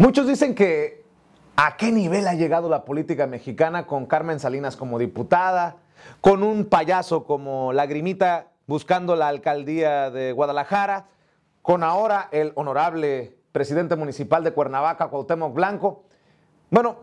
Muchos dicen que a qué nivel ha llegado la política mexicana con Carmen Salinas como diputada, con un payaso como Lagrimita buscando la alcaldía de Guadalajara, con ahora el honorable presidente municipal de Cuernavaca, Cuauhtémoc Blanco. Bueno,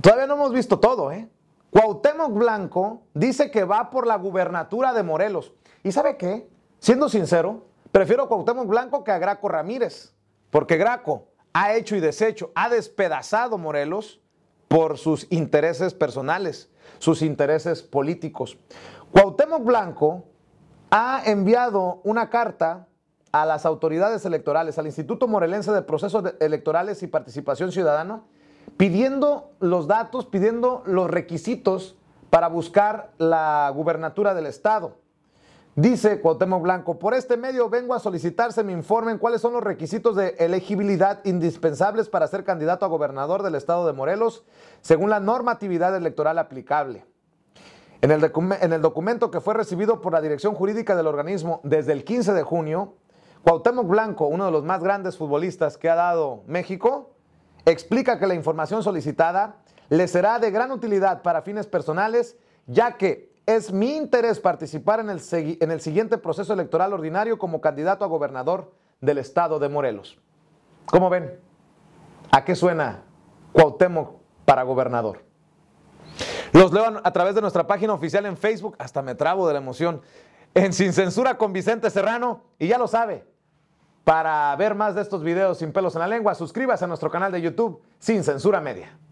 todavía no hemos visto todo, ¿eh? Cuauhtémoc Blanco dice que va por la gubernatura de Morelos. ¿Y sabe qué? Siendo sincero, prefiero a Cuauhtémoc Blanco que a Graco Ramírez, porque Graco ha hecho y deshecho, ha despedazado Morelos por sus intereses personales, sus intereses políticos. Cuauhtémoc Blanco ha enviado una carta a las autoridades electorales, al Instituto Morelense de Procesos Electorales y Participación Ciudadana, pidiendo los datos, pidiendo los requisitos para buscar la gubernatura del Estado. Dice Cuauhtémoc Blanco, por este medio vengo a solicitarse mi informe en cuáles son los requisitos de elegibilidad indispensables para ser candidato a gobernador del estado de Morelos, según la normatividad electoral aplicable. En el, en el documento que fue recibido por la dirección jurídica del organismo desde el 15 de junio, Cuauhtémoc Blanco, uno de los más grandes futbolistas que ha dado México, explica que la información solicitada le será de gran utilidad para fines personales, ya que es mi interés participar en el, en el siguiente proceso electoral ordinario como candidato a gobernador del estado de Morelos. ¿Cómo ven? ¿A qué suena Cuauhtémoc para gobernador? Los leo a través de nuestra página oficial en Facebook, hasta me trabo de la emoción, en Sin Censura con Vicente Serrano, y ya lo sabe, para ver más de estos videos sin pelos en la lengua, suscríbase a nuestro canal de YouTube Sin Censura Media.